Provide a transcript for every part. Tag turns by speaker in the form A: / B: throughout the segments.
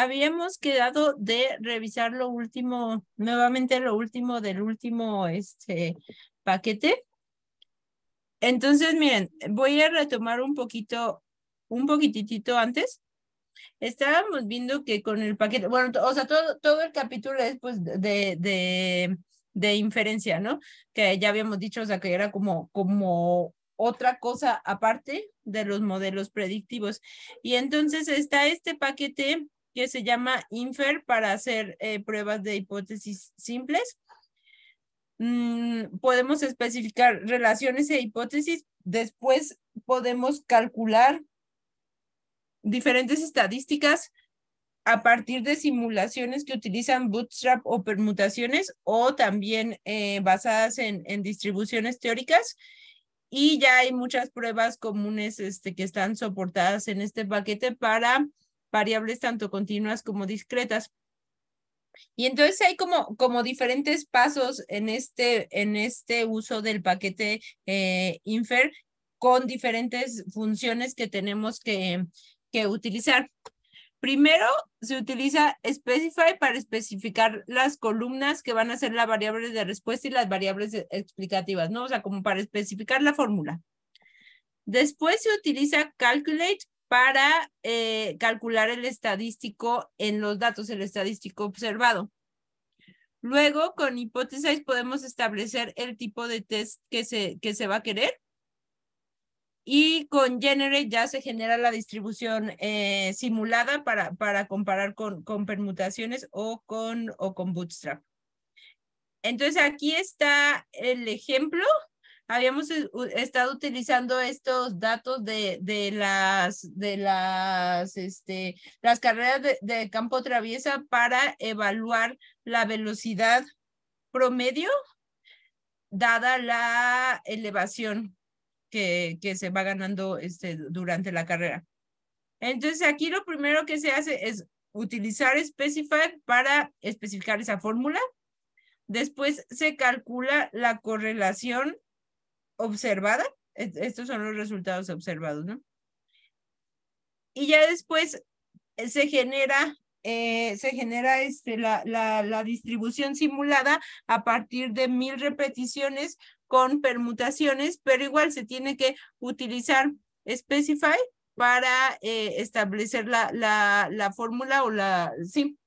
A: habíamos quedado de revisar lo último, nuevamente lo último del último este, paquete. Entonces, miren, voy a retomar un poquito, un poquitito antes. Estábamos viendo que con el paquete, bueno, o sea, todo, todo el capítulo es pues de, de, de inferencia, ¿no? Que ya habíamos dicho, o sea, que era como, como otra cosa aparte de los modelos predictivos. Y entonces está este paquete que se llama Infer para hacer eh, pruebas de hipótesis simples. Mm, podemos especificar relaciones e hipótesis. Después podemos calcular diferentes estadísticas a partir de simulaciones que utilizan bootstrap o permutaciones o también eh, basadas en, en, distribuciones teóricas. Y ya hay muchas pruebas comunes este, que están soportadas en este paquete para variables tanto continuas como discretas. Y entonces hay como, como diferentes pasos en este, en este uso del paquete eh, infer con diferentes funciones que tenemos que, que utilizar. Primero se utiliza specify para especificar las columnas que van a ser las variables de respuesta y las variables explicativas, ¿no? O sea, como para especificar la fórmula. Después se utiliza calculate para eh, calcular el estadístico en los datos, el estadístico observado. Luego, con hipótesis podemos establecer el tipo de test que se, que se va a querer. Y con Generate ya se genera la distribución eh, simulada para, para comparar con, con, permutaciones o con, o con Bootstrap. Entonces, aquí está el ejemplo habíamos e-, estado utilizando estos datos de, de las de las este las carreras de, campo traviesa para evaluar la velocidad promedio dada la elevación que, que se va ganando este, durante la carrera. Entonces aquí lo primero que se hace es utilizar Specify para especificar esa fórmula. Después se calcula la correlación observada. Estos son los resultados observados, ¿no? Y ya después eh, se genera, eh, se genera este, la, la, distribución simulada a partir de mil repeticiones con permutaciones, pero igual se tiene que utilizar Specify para eh, establecer la, la, la fórmula o la, sí,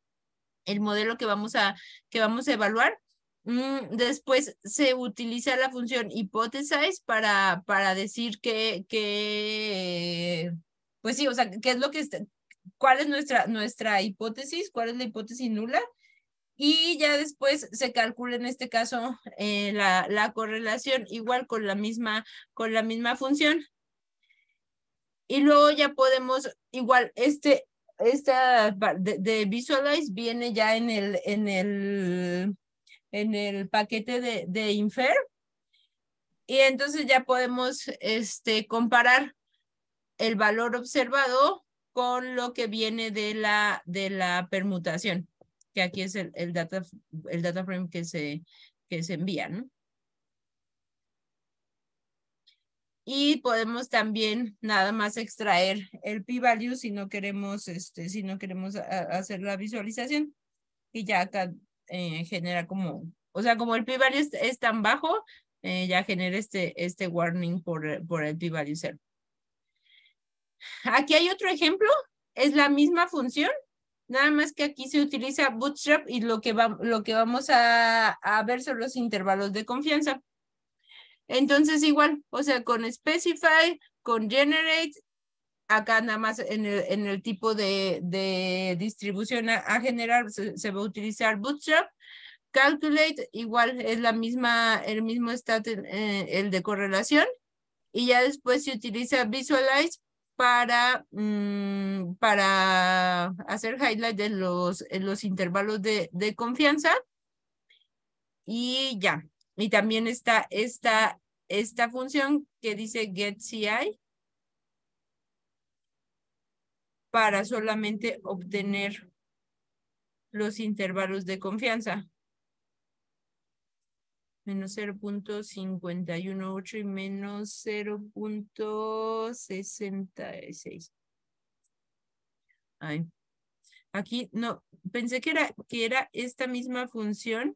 A: el modelo que vamos a, que vamos a evaluar. Mm, después se utiliza la función hypothesize para, para decir que, que, pues sí, o sea, qué es lo que está, cuál es nuestra, nuestra hipótesis, cuál es la hipótesis nula. Y ya después se calcula en este caso eh, la, la, correlación igual con la misma, con la misma función. Y luego ya podemos, igual, este, esta de, de visualize viene ya en el, en el en el paquete de, Infer. Y entonces ya podemos este, comparar el valor observado con lo que viene de la, de la permutación, que aquí es el, el, data, el data frame que se, que se envía. Y podemos también nada más extraer el p-value si no queremos, este, si no queremos hacer la visualización. Y ya acá eh, genera como, o sea, como el p-value es, tan bajo, eh, ya genera este, este warning por, por el p-value cero. Aquí hay otro ejemplo, es la misma función, nada más que aquí se utiliza Bootstrap y lo que, va, lo que vamos a, a ver son los intervalos de confianza. Entonces igual, o sea, con Specify, con Generate acá nada más en el, tipo de, distribución a, generar se, va a utilizar Bootstrap. Calculate igual es la misma, el mismo stat, eh, el de correlación. Y ya después se utiliza Visualize para, mm, para hacer highlight de los, en los intervalos de, de confianza. Y ya. Y también está esta, esta función que dice get CI para solamente obtener los intervalos de confianza. Menos 0.518 y menos 0.66. Aquí no, pensé que era, que era esta misma función,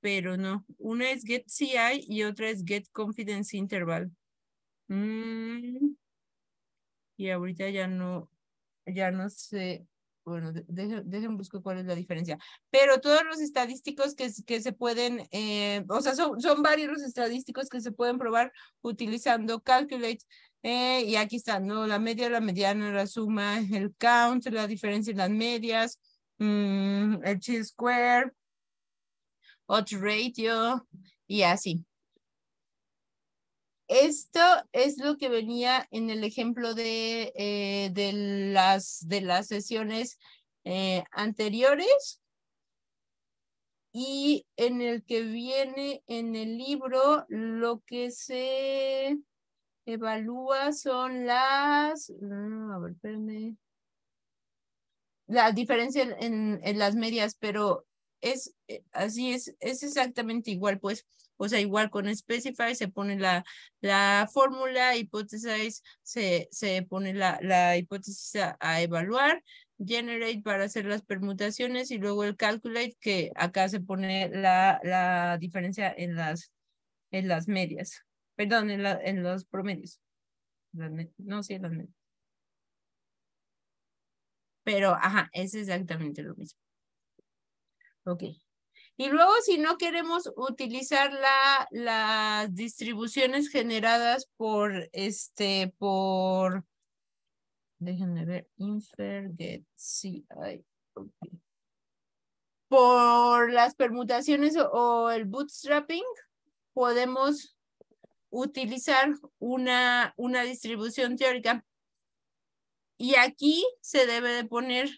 A: pero no. Una es get CI y otra es get confidence interval. Mm. Y ahorita ya no, ya no sé, bueno, dejen, buscar cuál es la diferencia, pero todos los estadísticos que, que se pueden, eh, o sea, son, varios los estadísticos que se pueden probar utilizando Calculate, eh, y aquí están, ¿no? La media, la mediana, la suma, el count, la diferencia en las medias, mm, el chi square, odds ratio, y así. Esto es lo que venía en el ejemplo de, eh, de las, de las sesiones eh, anteriores y en el que viene en el libro lo que se evalúa son las, mm, a ver, espérame, la diferencia en, en las medias, pero es eh, así, es, es exactamente igual, pues o sea, igual con Specify se pone la, la fórmula, hipótesis se, se pone la, hipótesis a, evaluar, Generate para hacer las permutaciones y luego el Calculate que acá se pone la, la diferencia en las, en las medias. Perdón, en, la, en los promedios. No, sí, en las medias. Pero, ajá, es exactamente lo mismo. Ok. Y luego, si no queremos utilizar las distribuciones generadas por este, por, déjenme ver, infer get por las permutaciones o, el bootstrapping, podemos utilizar una, una distribución teórica. Y aquí se debe de poner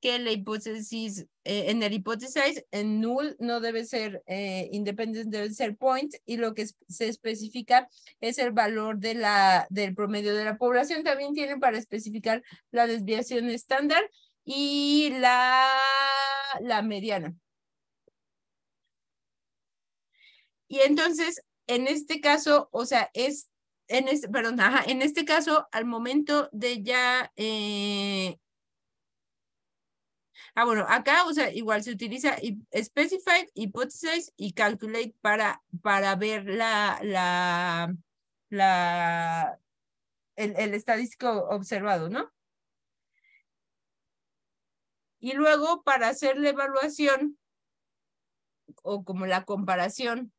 A: que la hipótesis eh, en el hipótesis, en null no debe ser eh, independent, debe ser point, y lo que se especifica es el valor de la, del promedio de la población. También tienen para especificar la desviación estándar y la, la mediana. Y entonces, en este caso, o sea, es, en perdón, ajá, en este caso, al momento de ya eh, Ah, bueno, acá, o sea, igual se utiliza specified, hypothesize y calculate para, para ver la, la, la, el estadístico observado, ¿no? Y luego para hacer la evaluación o como la comparación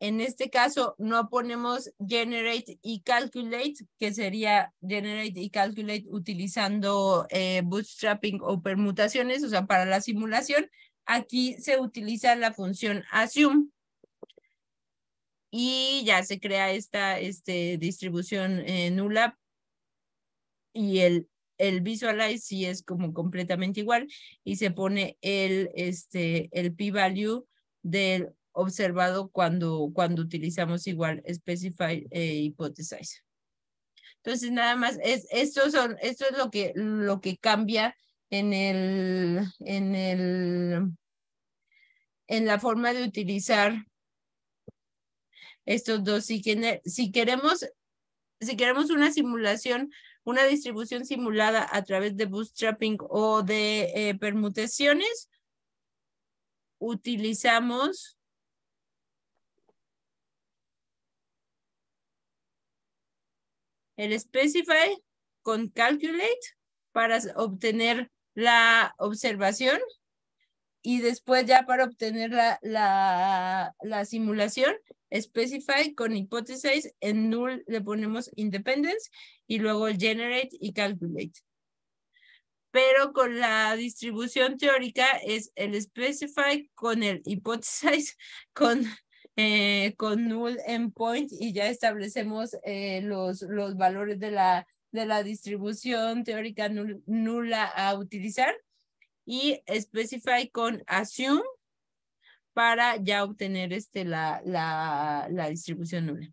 A: en este caso no ponemos generate y calculate, que sería generate y calculate utilizando eh, bootstrapping o permutaciones, o sea, para la simulación. Aquí se utiliza la función assume y ya se crea esta este, distribución eh, nula y el, el visualize sí es como completamente igual y se pone el, este, el p-value del observado cuando, cuando utilizamos igual specify e eh, hypothesize. Entonces, nada más, es, esto, son, esto es lo que, lo que cambia en el, en el, en la forma de utilizar estos dos. Si, si, queremos, si queremos una simulación, una distribución simulada a través de bootstrapping o de eh, permutaciones, utilizamos el specify con calculate para obtener la observación y después ya para obtener la, la, simulación, specify con hypothesis. en null le ponemos independence y luego el generate y calculate. Pero con la distribución teórica es el specify con el hipótesis, con eh, con null endpoint y ya establecemos eh, los, los valores de la, de la distribución teórica nula a utilizar y specify con assume para ya obtener este, la, la, distribución nula.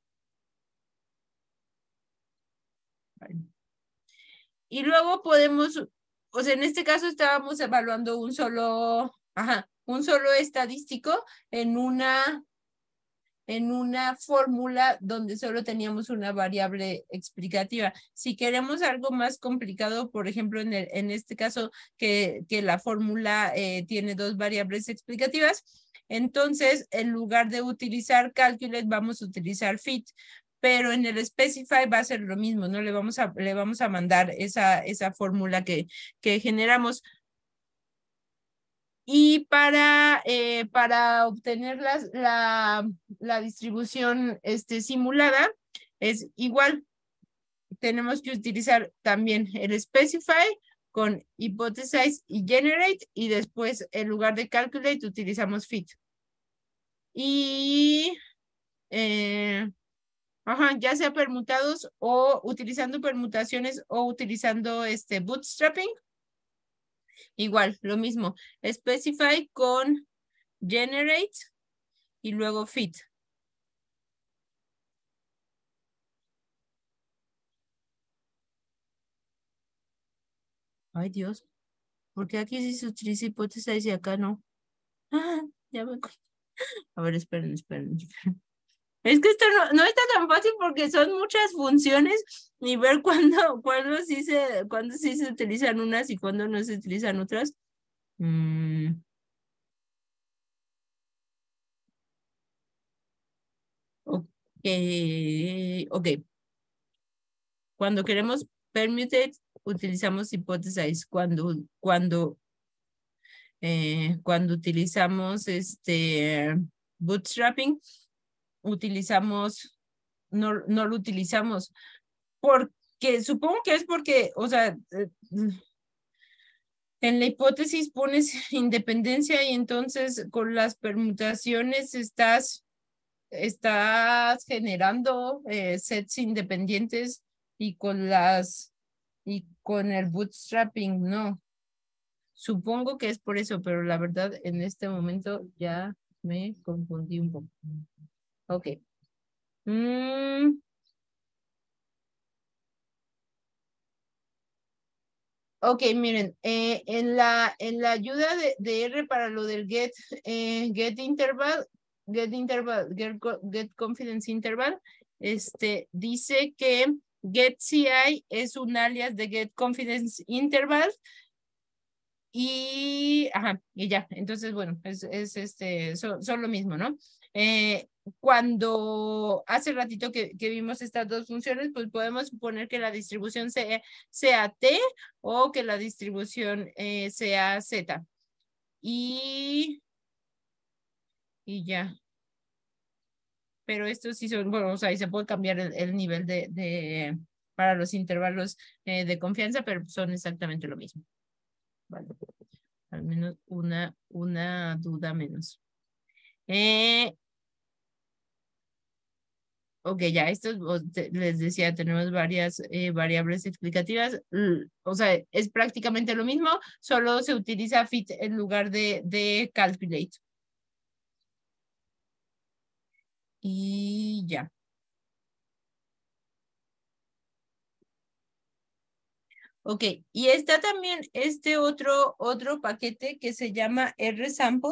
A: Y luego podemos, o sea, en este caso estábamos evaluando un solo, ajá, un solo estadístico en una en una fórmula donde solo teníamos una variable explicativa. Si queremos algo más complicado, por ejemplo, en, el, en este caso que, que la fórmula eh, tiene dos variables explicativas, entonces en lugar de utilizar calculate vamos a utilizar fit, pero en el specify va a ser lo mismo, ¿no? Le vamos a, le vamos a mandar esa, esa fórmula que, que generamos y para, eh, para obtener la, distribución este, simulada es igual, tenemos que utilizar también el specify con hypothesize y generate y después en lugar de calculate utilizamos fit. Y eh, ya sea permutados o utilizando permutaciones o utilizando este bootstrapping Igual, lo mismo. Specify con generate y luego fit. Ay, Dios. ¿Por qué aquí sí se utiliza hipótesis y acá no? Ah, ya me... A ver, esperen, esperen, esperen. Es que esto no, no está tan fácil porque son muchas funciones y ver cuándo, cuándo, sí, se, cuándo sí se utilizan unas y cuándo no se utilizan otras. Mm. Okay, Ok, Cuando queremos permutate, utilizamos hipótesis, Cuando, cuando, eh, cuando utilizamos este bootstrapping, utilizamos, no, no lo utilizamos. Porque supongo que es porque, o sea, eh, en la hipótesis pones independencia y entonces con las permutaciones estás, estás generando eh, sets independientes y con las y con el bootstrapping no. Supongo que es por eso, pero la verdad en este momento ya me confundí un poco. Okay. Mm. Ok, miren, eh, en, la, en la ayuda de, R para lo del get, eh, get interval, get interval, get, confidence interval, este, dice que get CI es un alias de get confidence interval y, ajá, y ya, entonces, bueno, es, este, son lo mismo, ¿no? Eh, cuando hace ratito que, vimos estas dos funciones, pues podemos suponer que la distribución sea, T o que la distribución eh, sea Z. Y, y ya. Pero estos sí son, bueno, o sea, ahí se puede cambiar el, nivel de, para los intervalos eh, de confianza, pero son exactamente lo mismo. Al menos una, una duda menos. Eh, ok, ya, esto les decía, tenemos varias eh, variables explicativas. Mm, o sea, es prácticamente lo mismo, solo se utiliza fit en lugar de calculate. Y ya. Ok, y está también este otro, otro paquete que se llama RSample.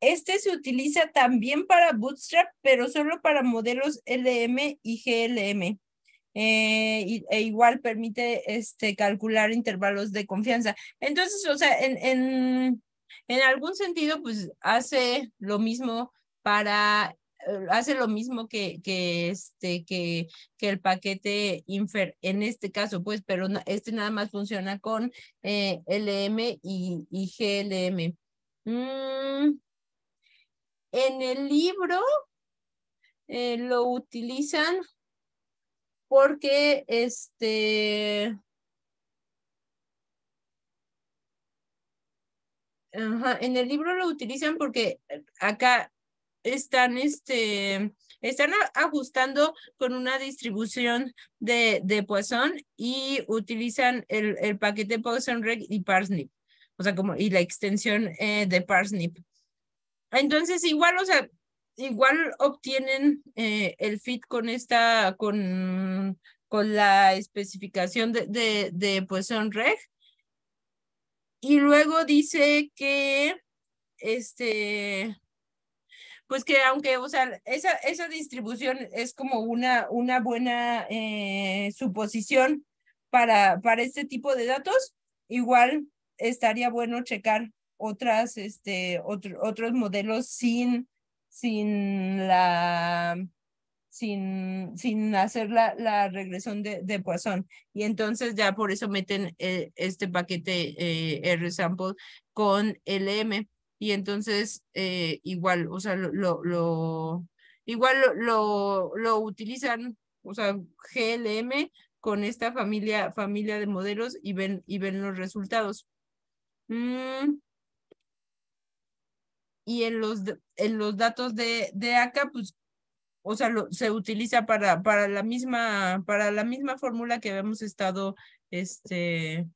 A: Este se utiliza también para Bootstrap, pero solo para modelos LM y GLM. Eh, e igual permite este, calcular intervalos de confianza. Entonces, o sea, en, en, en algún sentido, pues hace lo mismo para eh, hace lo mismo que, que este, que, que el paquete Infer en este caso, pues, pero este nada más funciona con eh, LM y, GLM. Mm, eh, este, en el libro lo utilizan porque este... en el libro lo utilizan porque acá están, este, están ajustando con una distribución de, de Poisson y utilizan el, paquete Poisson Reg y Parsnip, o sea, como, y la extensión eh, de Parsnip. Entonces, igual, o sea, igual obtienen eh, el fit con esta, con, con la especificación de, de, de Poisson Reg. Y luego dice que, este, pues que aunque, o sea, esa, esa distribución es como una, una buena eh, suposición para, para este tipo de datos, igual estaría bueno checar otras, este, otros modelos sin, sin la, sin, sin hacer la, la regresión de, Poisson. Y entonces ya por eso meten eh, este paquete eh, R-Sample con LM. Y entonces, eh, igual, o sea, lo, lo, lo, lo, utilizan, o sea, GLM con esta familia, familia de modelos y ven, y ven los resultados. Mm. Y en los, en los datos de, de acá, pues o sea, se utiliza para, para, la misma, para la misma fórmula que habíamos estado este,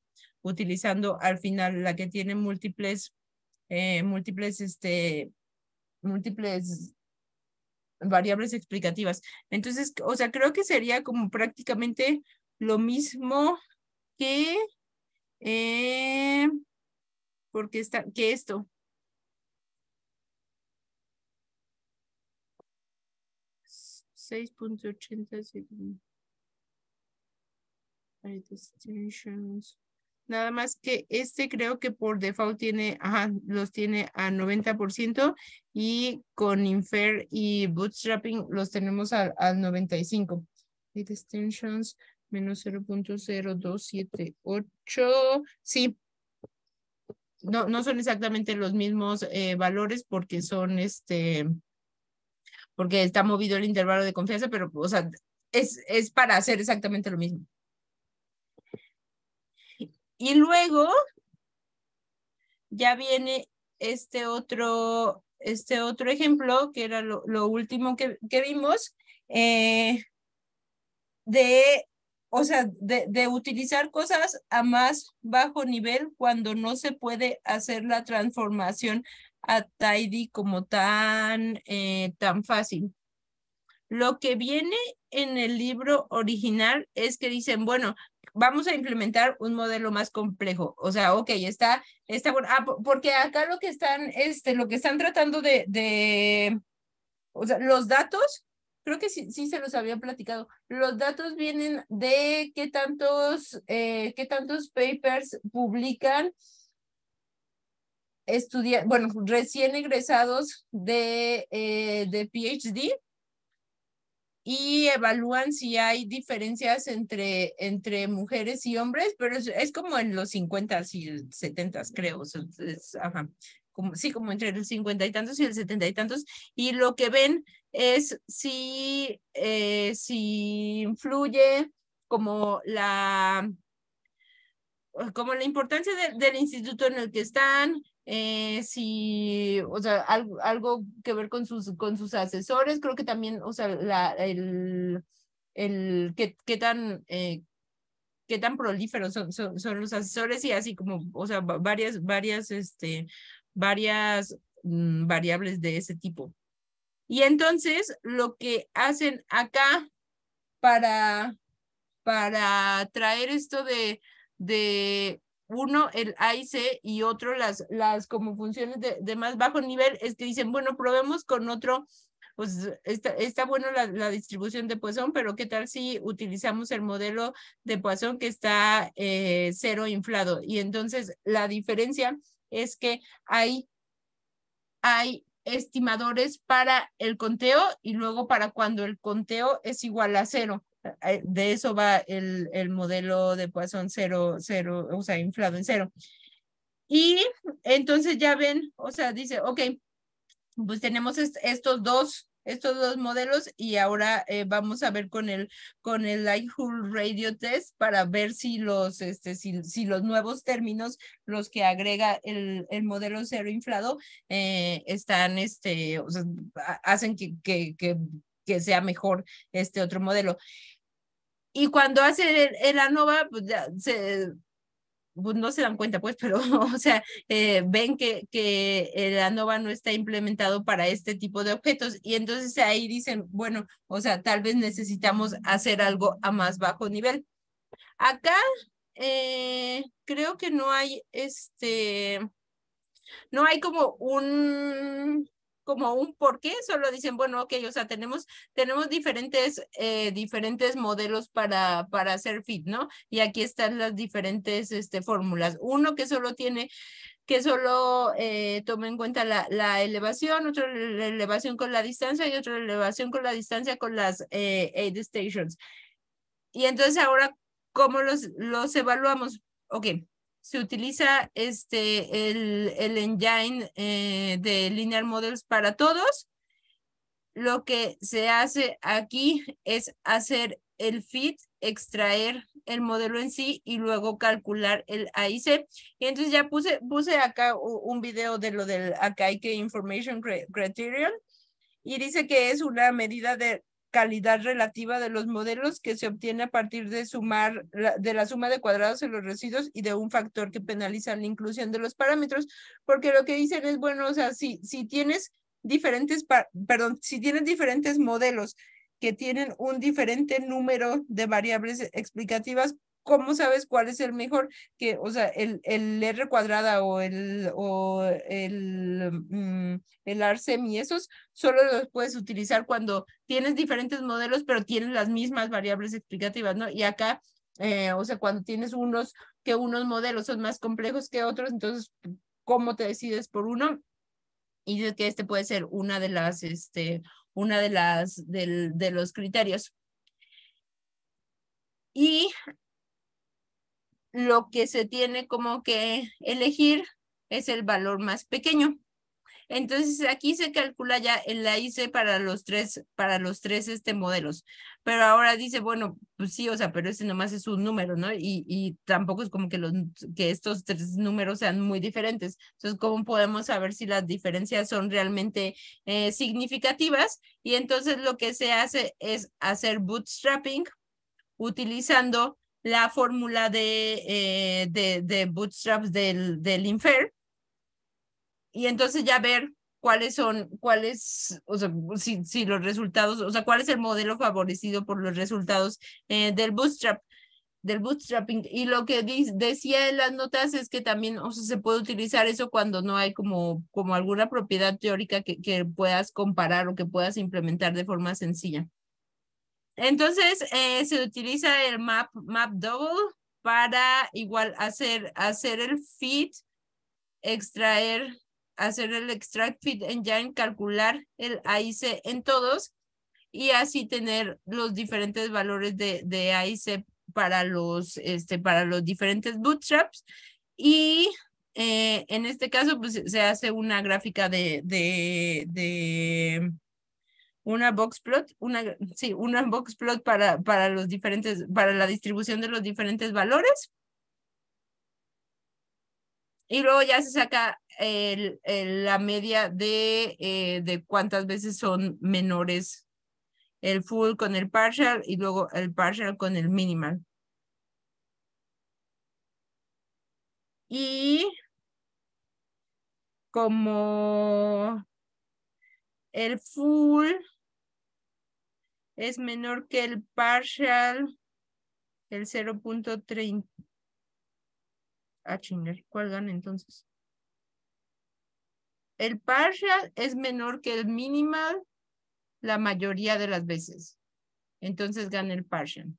A: utilizando al final, la que tiene múltiples eh, múltiples, este, múltiples variables explicativas. Entonces, o sea, creo que sería como prácticamente lo mismo que, eh, porque está, que esto. segundos. Nada más que este creo que por default tiene, los tiene a 90% y con Infer y Bootstrapping los tenemos al, al 95%. The extensions menos 0.0278. Sí. No, no son exactamente los mismos eh, valores porque son este, porque está movido el intervalo de confianza, pero, o es, es para hacer exactamente lo mismo. Y luego ya viene este otro, este otro ejemplo, que era lo, último que, vimos, eh, de, o sea, de, utilizar cosas a más bajo nivel cuando no se puede hacer la transformación a tidy como tan, eh, tan fácil. Lo que viene en el libro original es que dicen, bueno, vamos a implementar un modelo más complejo. O sea, ok, está, está bueno, ah, porque acá lo que están, este, lo que están tratando de, de o sea, los datos, creo que sí, sí se los había platicado, los datos vienen de qué tantos, eh, qué tantos papers publican estudiantes, bueno, recién egresados de, eh, de PhD y evalúan si hay diferencias entre, entre mujeres y hombres, pero es, como en los 50 y 70, creo. como, sí, como entre el 50 y tantos y el 70 y tantos. Y lo que ven es si, eh, si influye como la como la importancia del instituto en el que están, eh, si, o sea, algo, que ver con sus, con sus asesores, creo que también, o sea, la, el, el qué, qué tan... Eh, qué tan prolíferos son, son, los asesores y así como, o sea, varias, varias, este, varias mm, variables de ese tipo. Y entonces lo que hacen acá para, para traer esto de, de uno el AIC y otro las, las como funciones de, de, más bajo nivel, es que dicen, bueno, probemos con otro, pues está, está bueno la, distribución de Poisson, pero ¿qué tal si utilizamos el modelo de Poisson que está eh, cero inflado? Y entonces la diferencia es que hay, hay estimadores para el conteo y luego para cuando el conteo es igual a cero. Eh, de eso va el, modelo de Poisson cero, cero, o sea, inflado en cero. Y entonces ya ven, o sea, dice, ok, pues tenemos estos dos estos dos modelos y ahora eh, vamos a ver con el con el Radio Test para ver si los este si, los nuevos términos los que agrega el, modelo cero inflado eh, están este o hacen que, que que sea mejor este otro modelo. Y cuando hace el, ANOVA, pues, pues, no se dan cuenta, pues, pero, o sea, eh, ven que, que el ANOVA no está implementado para este tipo de objetos y entonces ahí dicen, bueno, o sea, tal vez necesitamos hacer algo a más bajo nivel. Acá eh, creo que no hay este, no hay como un como un por qué, solo dicen, bueno, ok, o sea, tenemos, tenemos diferentes, eh, diferentes modelos para, para hacer fit, ¿no? Y aquí están las diferentes este, fórmulas. Uno que solo tiene que solo eh, toma en cuenta la, la, elevación, otro elevación con la distancia y otra elevación con la distancia con las eh, aid stations. Y entonces ahora, ¿cómo los, los evaluamos? Ok, se utiliza este, el, el engine eh, de Linear Models para todos. Lo que se hace aquí es hacer el fit, extraer el modelo en sí y luego calcular el AIC. Y entonces ya puse, puse acá un video de lo del AKIK Information Criterion y dice que es una medida de calidad relativa de los modelos que se obtiene a partir de sumar de la suma de cuadrados en los residuos y de un factor que penaliza la inclusión de los parámetros, porque lo que dicen es, bueno, o sea, si, si tienes diferentes, perdón, si tienes diferentes modelos que tienen un diferente número de variables explicativas, ¿cómo sabes cuál es el mejor? Que, o sea, el, el R cuadrada o el, o el, mm, el RCM y esos solo los puedes utilizar cuando tienes diferentes modelos, pero tienes las mismas variables explicativas, ¿no? Y acá, eh, o sea, cuando tienes unos, que unos modelos son más complejos que otros, entonces, ¿cómo te decides por uno? Y que este puede ser una de las, este, una de las, del, de los criterios. Y lo que se tiene como que elegir es el valor más pequeño. Entonces aquí se calcula ya la hice para los tres, para los tres este modelos. Pero ahora dice, bueno, pues sí, o sea, pero ese nomás es un número, ¿no? Y, tampoco es como que, los, que estos tres números sean muy diferentes. Entonces, ¿cómo podemos saber si las diferencias son realmente eh, significativas? Y entonces lo que se hace es hacer bootstrapping utilizando la fórmula de, eh, de, bootstraps del, del Infer y entonces ya ver cuáles son, cuáles, o sea, si, los resultados, o sea, cuál es el modelo favorecido por los resultados eh, del bootstrap, del bootstrapping. Y lo que decía en las notas es que también, o sea, se puede utilizar eso cuando no hay como, como alguna propiedad teórica que puedas comparar o que puedas implementar de forma sencilla. Entonces eh, se utiliza el map, map double para igual hacer, hacer el fit, extraer, hacer el extract fit engine, calcular el AIC en todos y así tener los diferentes valores de, de AIC para los, este, para los diferentes bootstraps. Y eh, en este caso, pues se hace una gráfica de, de una box plot, una, sí, una box plot para, para los diferentes, para la distribución de los diferentes valores. Y luego ya se saca el, la media de, eh, de cuántas veces son menores el full con el partial y luego el partial con el minimal. Y como el full es menor que el partial, el 0.30. Ah, chingar, ¿cuál gana entonces? El partial es menor que el minimal la mayoría de las veces. Entonces gana el partial.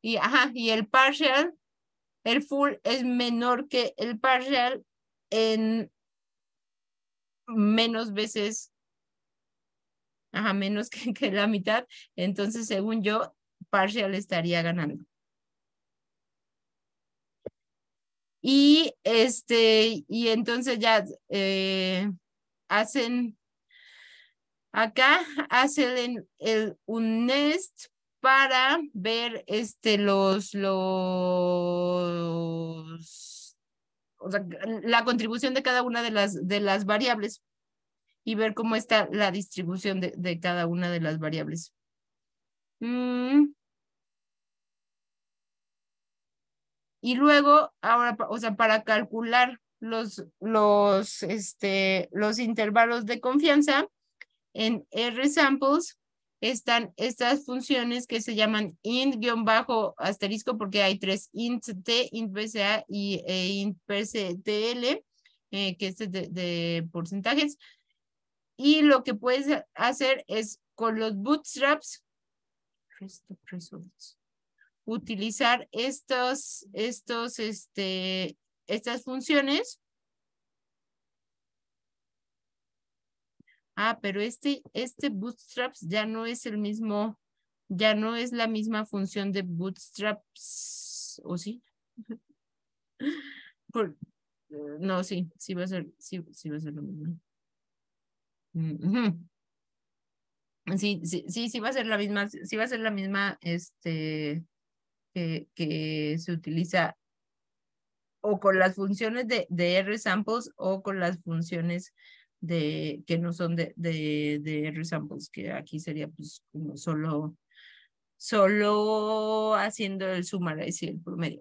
A: Y, ajá, y el partial, el full es menor que el partial en menos veces ajá, menos que, la mitad. Entonces, según yo, Partial estaría ganando. Y este, y entonces ya eh, hacen acá hacen el nest para ver este los la contribución de cada una de las de las variables y ver cómo está la distribución de, cada una de las variables. Mm. Y luego, ahora, o sea, para calcular los, los, este, los intervalos de confianza, en R samples están estas funciones que se llaman int-asterisco porque hay tres int t, int pca y e int pctl, eh, que es de porcentajes. Y lo que puedes hacer es con los bootstraps, utilizar estos, estos, este, estas funciones. Ah, pero este, este bootstraps ya no es el mismo, ya no es la misma función de bootstraps, ¿o sí? no, sí, sí a ser, sí, sí va a ser lo mismo. Sí, sí, sí, va a ser la misma, sí va a ser la misma, este, que, se utiliza o con las funciones de, de R samples o con las funciones de, que no son de, de, R samples, que aquí sería pues como solo, solo haciendo el sumar y el promedio.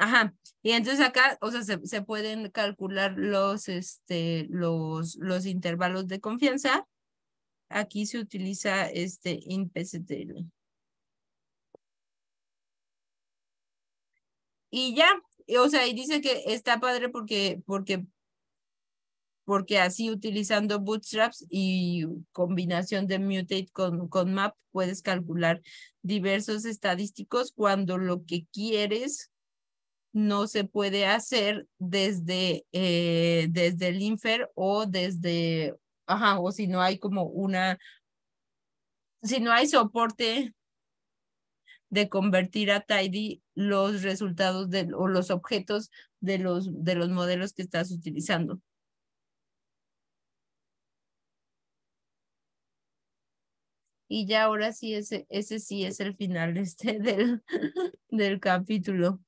A: Ajá. Y entonces acá, o sea, se, pueden calcular los, este, los, los intervalos de confianza. Aquí se utiliza este INPCTL. Y ya, o sea, y dice que está padre porque, porque, porque así utilizando bootstraps y combinación de mutate con, con map puedes calcular diversos estadísticos cuando lo que quieres no se puede hacer desde, eh, desde el Infer o desde, ajá, o si no hay como una, si no hay soporte de convertir a tidy los resultados de, o los objetos de los, de los modelos que estás utilizando. Y ya ahora sí, ese, ese sí es el final este del, del capítulo.